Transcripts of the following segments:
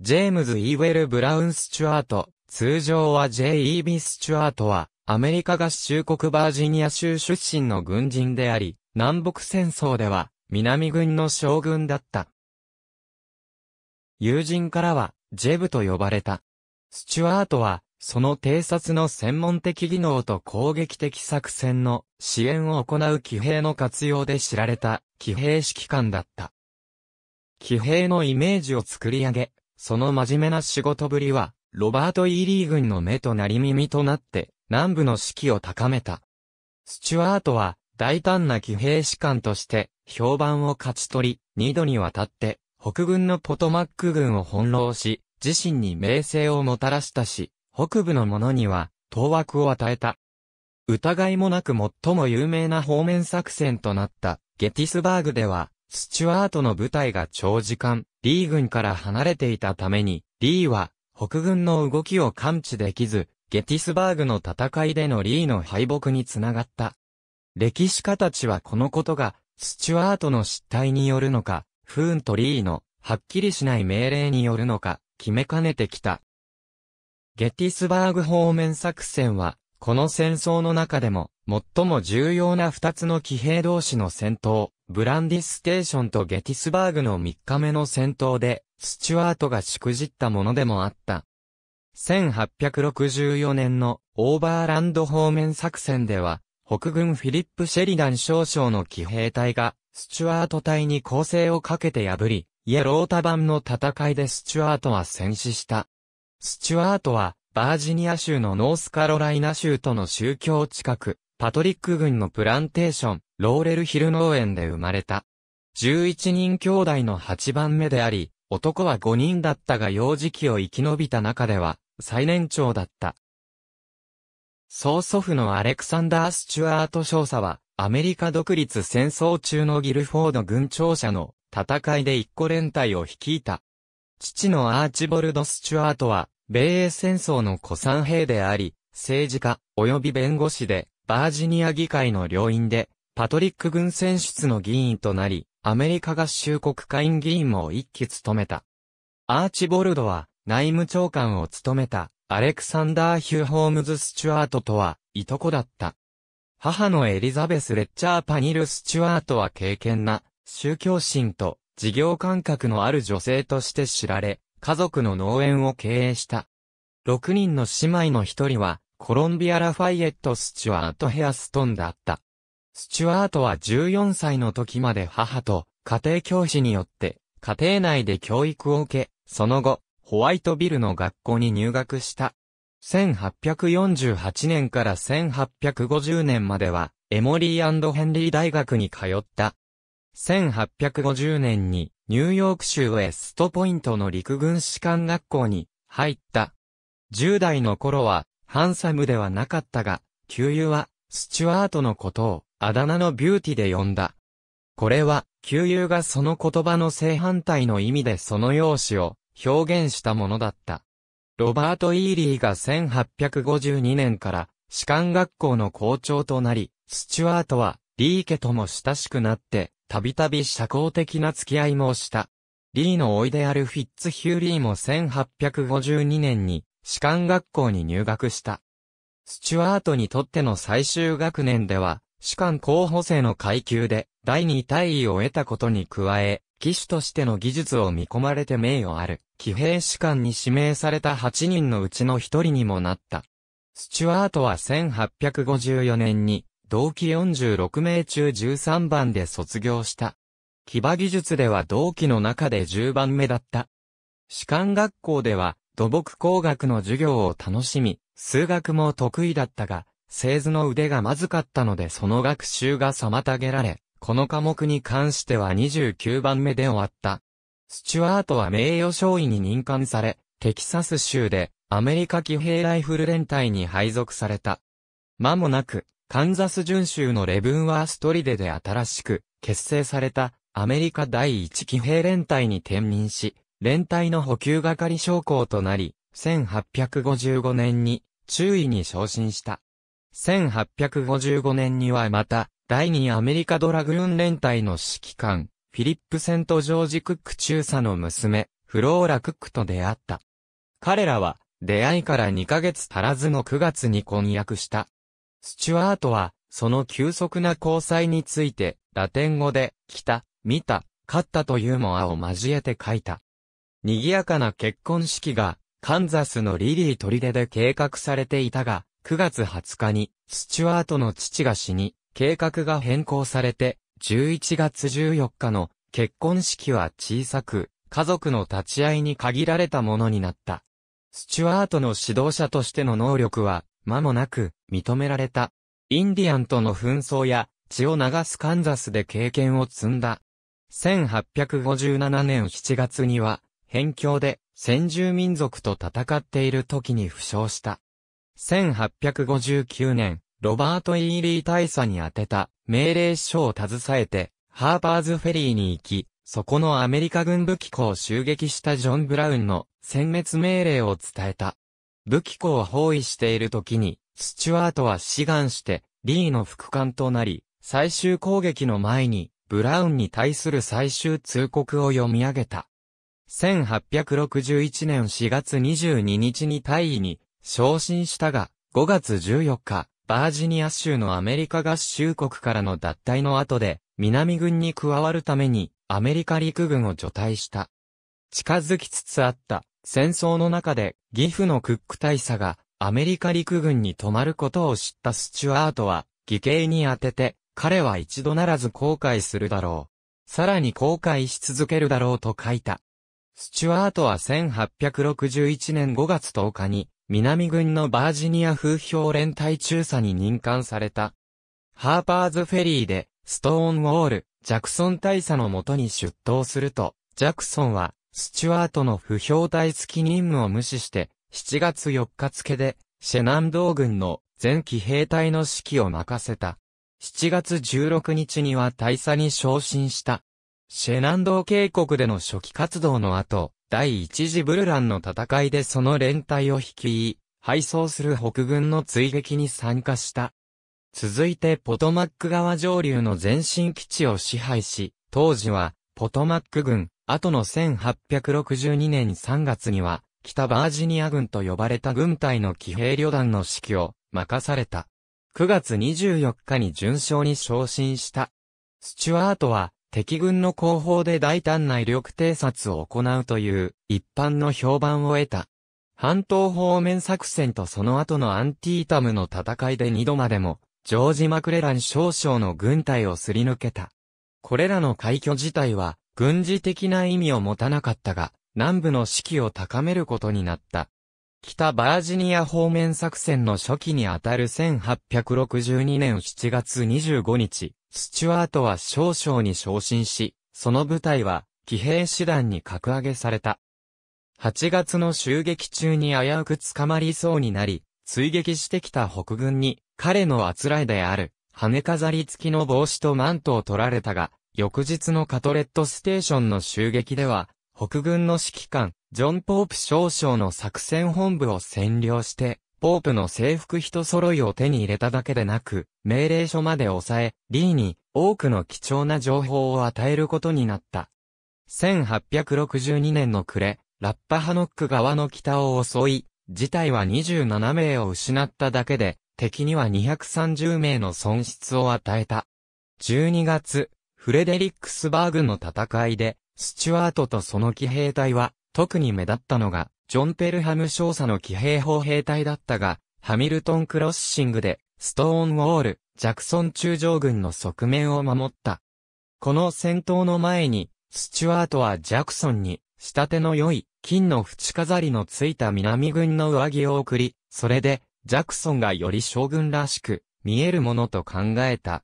ジェームズ・イーウェル・ブラウン・スチュアート、通常は J.E.B. スチュアートは、アメリカ合衆国バージニア州出身の軍人であり、南北戦争では、南軍の将軍だった。友人からは、ジェブと呼ばれた。スチュアートは、その偵察の専門的技能と攻撃的作戦の支援を行う騎兵の活用で知られた騎兵指揮官だった。騎兵のイメージを作り上げ、その真面目な仕事ぶりは、ロバート・イーリー軍の目となり耳となって、南部の士気を高めた。スチュワートは、大胆な騎兵士官として、評判を勝ち取り、二度にわたって、北軍のポトマック軍を翻弄し、自身に名声をもたらしたし、北部の者には、当惑を与えた。疑いもなく最も有名な方面作戦となった、ゲティスバーグでは、スチュワートの部隊が長時間、リー軍から離れていたために、リーは北軍の動きを感知できず、ゲティスバーグの戦いでのリーの敗北につながった。歴史家たちはこのことが、スチュワートの失態によるのか、フーンとリーの、はっきりしない命令によるのか、決めかねてきた。ゲティスバーグ方面作戦は、この戦争の中でも、最も重要な二つの騎兵同士の戦闘、ブランディステーションとゲティスバーグの3日目の戦闘で、スチュワートがしくじったものでもあった。1864年のオーバーランド方面作戦では、北軍フィリップ・シェリダン少将の騎兵隊が、スチュワート隊に攻勢をかけて破り、イエロータ版の戦いでスチュワートは戦死した。スチュワートは、バージニア州のノースカロライナ州との宗教近く、パトリック郡のプランテーション、ローレルヒル農園で生まれた。11人兄弟の8番目であり、男は5人だったが幼児期を生き延びた中では、最年長だった。曽祖父のアレクサンダー・スチュアート少佐は、アメリカ独立戦争中のギルフォード軍庁舎の戦いで一個連隊を率いた。父のアーチボルド・スチュアートは、米英戦争の古参兵であり、政治家、及び弁護士で、バージニア議会の両院で、パトリック軍選出の議員となり、アメリカ合衆国会議員も一期務めた。アーチボルドは、内務長官を務めた、アレクサンダー・ヒュー・ホームズ・スチュワートとは、いとこだった。母のエリザベス・レッチャー・パニル・スチュワートは敬虔な、宗教心と、事業感覚のある女性として知られ、家族の農園を経営した。6人の姉妹の一人は、コロンビア・ラファイエット・スチュワート・ヘアストンだった。スチュワートは14歳の時まで母と家庭教師によって家庭内で教育を受け、その後、ホワイトビルの学校に入学した。1848年から1850年までは、エモリーヘンリー大学に通った。1850年に、ニューヨーク州ウェストポイントの陸軍士官学校に入った。10代の頃は、ハンサムではなかったが、旧友は、スチュワートのことを、あだ名のビューティで呼んだ。これは、旧友がその言葉の正反対の意味でその容姿を表現したものだった。ロバート・イーリーが1852年から士官学校の校長となり、スチュワートはリー家とも親しくなって、たびたび社交的な付き合いもした。リーのいであるフィッツ・ヒューリーも1852年に士官学校に入学した。スチュワートにとっての最終学年では、士官候補生の階級で第2大位を得たことに加え、騎手としての技術を見込まれて名誉ある、騎兵士官に指名された8人のうちの1人にもなった。スチュワートは1854年に、同期46名中13番で卒業した。騎馬技術では同期の中で10番目だった。士官学校では、土木工学の授業を楽しみ、数学も得意だったが、製図の腕がまずかったのでその学習が妨げられ、この科目に関しては29番目で終わった。スチュワートは名誉賞位に任官され、テキサス州でアメリカ騎兵ライフル連隊に配属された。間もなく、カンザス準州のレブンワーストリデで新しく結成されたアメリカ第一騎兵連隊に転任し、連隊の補給係将校となり、1855年に中尉に昇進した。1855年にはまた、第2アメリカドラグーン連隊の指揮官、フィリップ・セント・ジョージ・クック中佐の娘、フローラ・クックと出会った。彼らは、出会いから2ヶ月足らずの9月に婚約した。スチュワートは、その急速な交際について、ラテン語で、来た、見た、勝ったというモアを交えて書いた。賑やかな結婚式が、カンザスのリリー出で計画されていたが、9月20日に、スチュワートの父が死に、計画が変更されて、11月14日の結婚式は小さく、家族の立ち会いに限られたものになった。スチュワートの指導者としての能力は、間もなく認められた。インディアンとの紛争や血を流すカンザスで経験を積んだ。1857年7月には、辺境で先住民族と戦っている時に負傷した。1859年、ロバート・イーリー大佐に宛てた命令書を携えて、ハーパーズフェリーに行き、そこのアメリカ軍武器庫を襲撃したジョン・ブラウンの殲滅命令を伝えた。武器庫を包囲している時に、スチュワートは志願して、リーの副官となり、最終攻撃の前に、ブラウンに対する最終通告を読み上げた。1861年4月22日に大尉に昇進したが、5月14日、バージニア州のアメリカ合衆国からの脱退の後で、南軍に加わるために、アメリカ陸軍を除隊した。近づきつつあった戦争の中で、義父のクック大佐がアメリカ陸軍に泊まることを知ったスチュアートは、義兄に当てて、彼は一度ならず後悔するだろう。さらに後悔し続けるだろうと書いた。スチュアートは1861年5月10日に、南軍のバージニア風評連隊中佐に任官された。ハーパーズフェリーで、ストーンウォール、ジャクソン大佐のもとに出頭すると、ジャクソンは、スチュアートの不評隊付き任務を無視して、7月4日付で、シェナンドー軍の全機兵隊の指揮を任せた。7月16日には大佐に昇進した。シェナンドー渓谷での初期活動の後、第一次ブルランの戦いでその連隊を率い、敗走する北軍の追撃に参加した。続いてポトマック川上流の前進基地を支配し、当時は、ポトマック軍、後の1862年3月には、北バージニア軍と呼ばれた軍隊の騎兵旅団の指揮を任された。9月24日に巡将に昇進した。スチュワートは、敵軍の後方で大胆な威力偵察を行うという一般の評判を得た。半島方面作戦とその後のアンティータムの戦いで二度までも、ジョージ・マクレラン少将の軍隊をすり抜けた。これらの快挙自体は、軍事的な意味を持たなかったが、南部の士気を高めることになった。北バージニア方面作戦の初期にあたる1862年7月25日、スチュワートは少将に昇進し、その部隊は、騎兵師団に格上げされた。8月の襲撃中に危うく捕まりそうになり、追撃してきた北軍に、彼のあつらいである、羽飾り付きの帽子とマントを取られたが、翌日のカトレットステーションの襲撃では、北軍の指揮官、ジョン・ポープ少将の作戦本部を占領して、ポープの制服人揃いを手に入れただけでなく、命令書まで抑え、リーに多くの貴重な情報を与えることになった。1862年の暮れ、ラッパハノック側の北を襲い、事態は27名を失っただけで、敵には230名の損失を与えた。12月、フレデリックスバーグの戦いで、スチュワートとその騎兵隊は、特に目立ったのが、ジョンペルハム少佐の騎兵砲兵隊だったが、ハミルトンクロッシングで、ストーンウォール、ジャクソン中将軍の側面を守った。この戦闘の前に、スチュワートはジャクソンに、仕立ての良い、金の縁飾りのついた南軍の上着を送り、それで、ジャクソンがより将軍らしく、見えるものと考えた。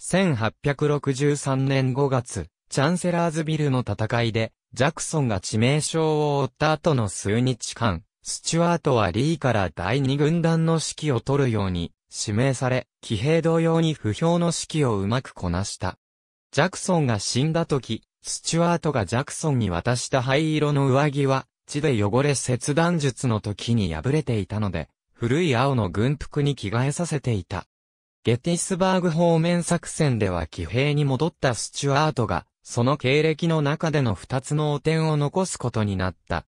1863年5月、チャンセラーズビルの戦いで、ジャクソンが致命傷を負った後の数日間、スチュワートはリーから第二軍団の指揮を取るように指名され、騎兵同様に不評の指揮をうまくこなした。ジャクソンが死んだ時、スチュワートがジャクソンに渡した灰色の上着は、血で汚れ切断術の時に破れていたので、古い青の軍服に着替えさせていた。ゲティスバーグ方面作戦では騎兵に戻ったスチュワートが、その経歴の中での二つの汚点を残すことになった。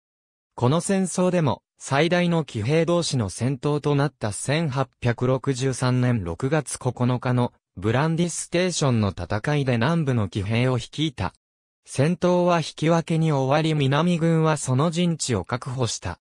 この戦争でも、最大の騎兵同士の戦闘となった1863年6月9日のブランディステーションの戦いで南部の騎兵を率いた。戦闘は引き分けに終わり南軍はその陣地を確保した。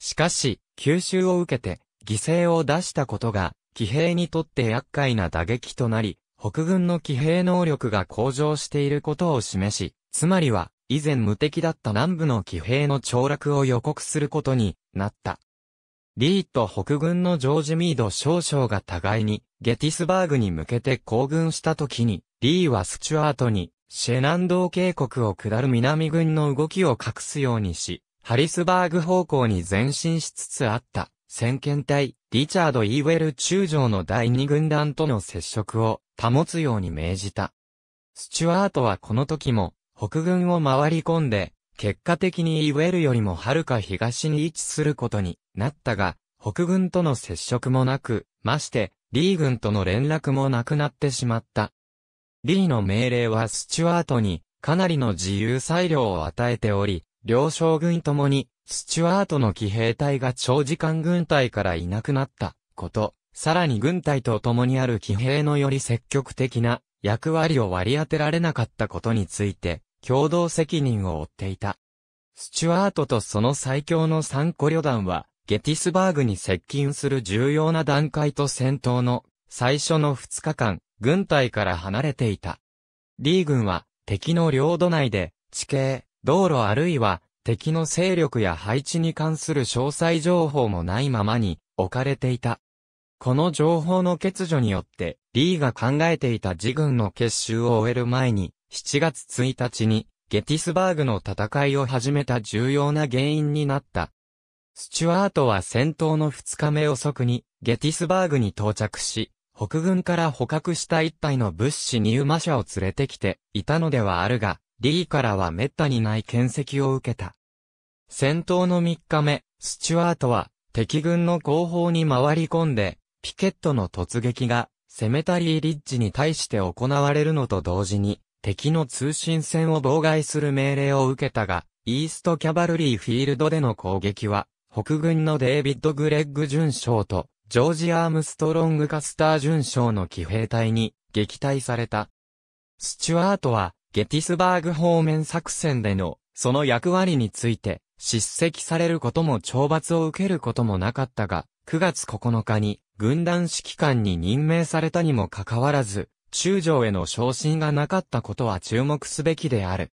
しかし、吸収を受けて、犠牲を出したことが、騎兵にとって厄介な打撃となり、北軍の騎兵能力が向上していることを示し、つまりは、以前無敵だった南部の騎兵の凋落を予告することになった。リーと北軍のジョージ・ミード少将が互いにゲティスバーグに向けて行軍した時に、リーはスチュアートにシェナンドー渓谷を下る南軍の動きを隠すようにし、ハリスバーグ方向に前進しつつあった。先遣隊、リチャード・イーウェル中将の第二軍団との接触を保つように命じた。スチュワートはこの時も北軍を回り込んで、結果的にイーウェルよりもはるか東に位置することになったが、北軍との接触もなく、まして、リー軍との連絡もなくなってしまった。リーの命令はスチュワートにかなりの自由裁量を与えており、両将軍ともにスチュワートの騎兵隊が長時間軍隊からいなくなったこと、さらに軍隊と共にある騎兵のより積極的な役割を割り当てられなかったことについて、共同責任を負っていた。スチュワートとその最強の参個旅団は、ゲティスバーグに接近する重要な段階と戦闘の最初の2日間、軍隊から離れていた。リー軍は敵の領土内で地形、道路あるいは敵の勢力や配置に関する詳細情報もないままに置かれていた。この情報の欠如によって、リーが考えていた自軍の結集を終える前に、7月1日に、ゲティスバーグの戦いを始めた重要な原因になった。スチュワートは戦闘の2日目遅くに、ゲティスバーグに到着し、北軍から捕獲した一体の物資入馬者を連れてきていたのではあるが、リーからは滅多にない剣跡を受けた。戦闘の3日目、スチュワートは敵軍の後方に回り込んで、ピケットの突撃がセメタリーリッジに対して行われるのと同時に、敵の通信線を妨害する命令を受けたが、イーストキャバルリーフィールドでの攻撃は、北軍のデイビッド・グレッグ巡将と、ジョージ・アームストロング・カスター巡将の騎兵隊に撃退された。スチュワートは、ゲティスバーグ方面作戦での、その役割について、叱責されることも懲罰を受けることもなかったが、9月9日に軍団指揮官に任命されたにもかかわらず、中将への昇進がなかったことは注目すべきである。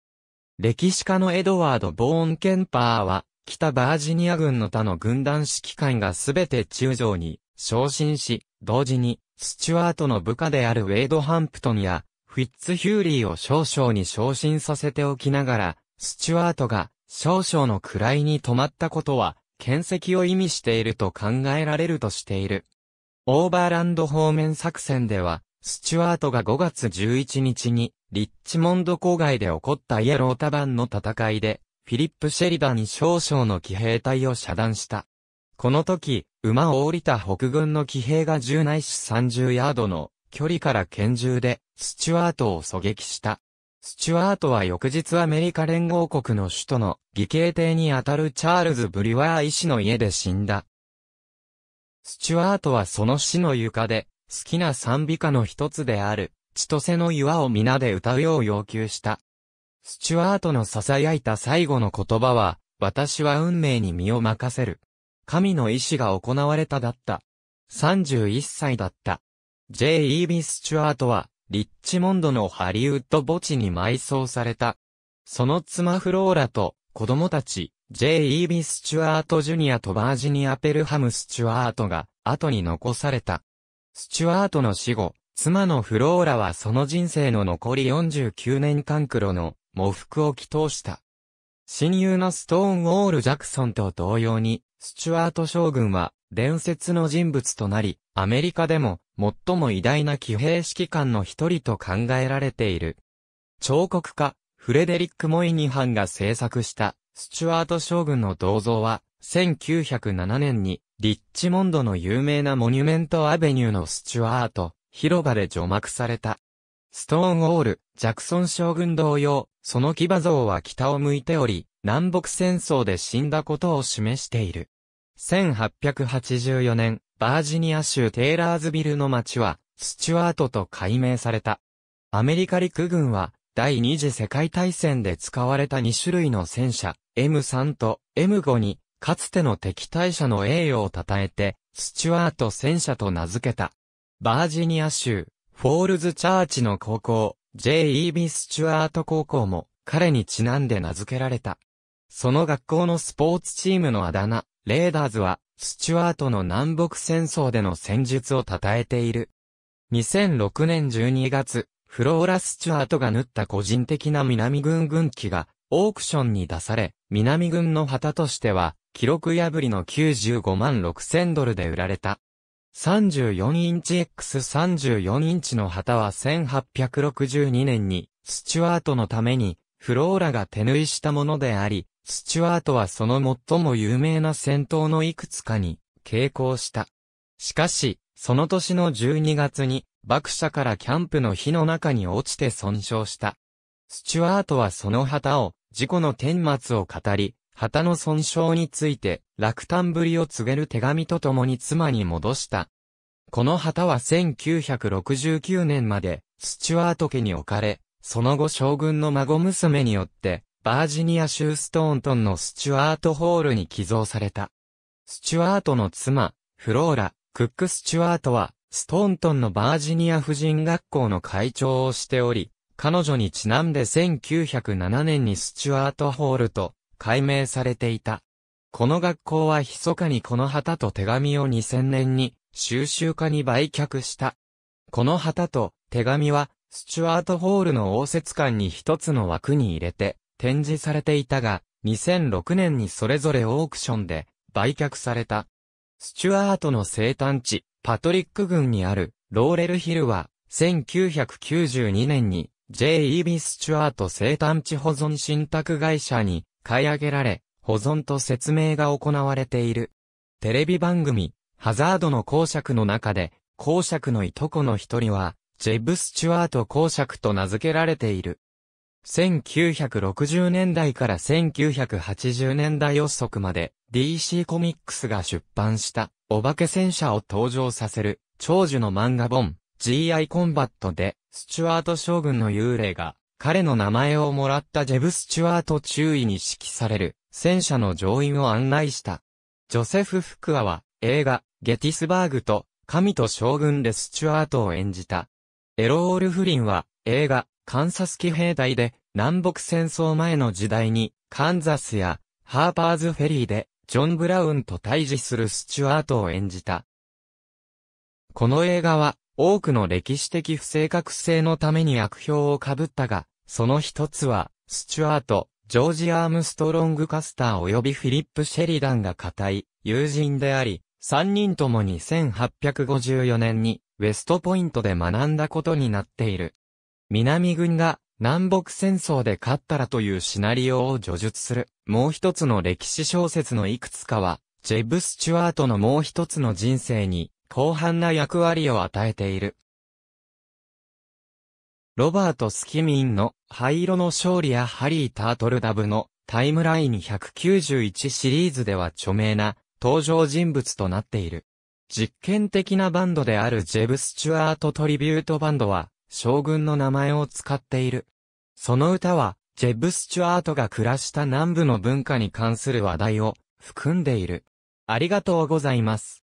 歴史家のエドワード・ボーン・ケンパーは、北バージニア軍の他の軍団指揮官がすべて中将に昇進し、同時に、スチュワートの部下であるウェイド・ハンプトンや、フィッツ・ヒューリーを少々に昇進させておきながら、スチュワートが少々の位に止まったことは、剣石を意味していると考えられるとしている。オーバーランド方面作戦では、スチュワートが5月11日に、リッチモンド郊外で起こったイエロータバンの戦いで、フィリップ・シェリダに少々の騎兵隊を遮断した。この時、馬を降りた北軍の騎兵が10市、し30ヤードの距離から拳銃で、スチュワートを狙撃した。スチュアートは翌日アメリカ連合国の首都の義兄邸にあたるチャールズ・ブリワー医師の家で死んだ。スチュアートはその死の床で、好きな賛美歌の一つである、千歳の岩を皆で歌うよう要求した。スチュアートの囁いた最後の言葉は、私は運命に身を任せる。神の意志が行われただった。31歳だった。J.E.B. スチュアートは、リッチモンドのハリウッド墓地に埋葬された。その妻フローラと子供たち、J. イービ・スチュアート・ジュニアとバージニア・ペルハム・スチュアートが後に残された。スチュアートの死後、妻のフローラはその人生の残り49年間黒の喪服を祈祷した。親友のストーンウォール・ジャクソンと同様に、スチュアート将軍は伝説の人物となり、アメリカでも最も偉大な騎兵指揮官の一人と考えられている。彫刻家、フレデリック・モイニハンが制作したスチュワート将軍の銅像は、1907年にリッチモンドの有名なモニュメントアベニューのスチュワート広場で除幕された。ストーンウォール、ジャクソン将軍同様、その騎馬像は北を向いており、南北戦争で死んだことを示している。1884年、バージニア州テイラーズビルの町は、スチュワートと改名された。アメリカ陸軍は、第二次世界大戦で使われた2種類の戦車、M3 と M5 に、かつての敵対者の栄誉を称えて、スチュワート戦車と名付けた。バージニア州、フォールズチャーチの高校、J.E.B. スチュワート高校も、彼にちなんで名付けられた。その学校のスポーツチームのあだ名、レーダーズは、スチュワートの南北戦争での戦術を称えている。2006年12月、フローラ・スチュワートが縫った個人的な南軍軍旗が、オークションに出され、南軍の旗としては、記録破りの95万6000ドルで売られた。34インチ X34 インチの旗は1862年に、スチュワートのために、フローラが手縫いしたものであり、スチュワートはその最も有名な戦闘のいくつかに、傾向した。しかし、その年の12月に、爆車からキャンプの火の中に落ちて損傷した。スチュワートはその旗を、事故の顛末を語り、旗の損傷について、落胆ぶりを告げる手紙と共に妻に戻した。この旗は1969年まで、スチュワート家に置かれ、その後将軍の孫娘によって、バージニア州ストーントンのスチュアートホールに寄贈された。スチュアートの妻、フローラ、クック・スチュアートは、ストーントンのバージニア婦人学校の会長をしており、彼女にちなんで1907年にスチュアートホールと改名されていた。この学校は密かにこの旗と手紙を2000年に収集家に売却した。この旗と手紙はスチュアートホールの応接館に一つの枠に入れて展示されていたが、2006年にそれぞれオークションで売却された。スチュアートの生誕地、パトリック郡にあるローレルヒルは、1992年に J.E.B. スチュアート生誕地保存信託会社に買い上げられ、保存と説明が行われている。テレビ番組、ハザードの公爵の中で、公爵のいとこの一人は、ジェブ・スチュアート公爵と名付けられている。1960年代から1980年代予測まで DC コミックスが出版したお化け戦車を登場させる長寿の漫画本 G.I. コンバットでスチュワート将軍の幽霊が彼の名前をもらったジェブ・スチュワート注意に指揮される戦車の乗員を案内した。ジョセフ・フクアは映画ゲティスバーグと神と将軍でスチュワートを演じたエロール・フリンは映画、カンサス騎兵隊で南北戦争前の時代にカンザスやハーパーズ・フェリーでジョン・ブラウンと対峙するスチュアートを演じた。この映画は多くの歴史的不正確性のために悪評をかぶったが、その一つは、スチュアート、ジョージ・アームストロング・カスター及びフィリップ・シェリダンが固い友人であり、三人ともに1854年にウェストポイントで学んだことになっている。南軍が南北戦争で勝ったらというシナリオを叙述する。もう一つの歴史小説のいくつかは、ジェブ・スチュワートのもう一つの人生に、広範な役割を与えている。ロバート・スキミンの灰色の勝利やハリー・タートルダブのタイムライン191シリーズでは著名な登場人物となっている。実験的なバンドであるジェブ・スチュアート・トリビュートバンドは、将軍の名前を使っている。その歌は、ジェブ・スチュアートが暮らした南部の文化に関する話題を含んでいる。ありがとうございます。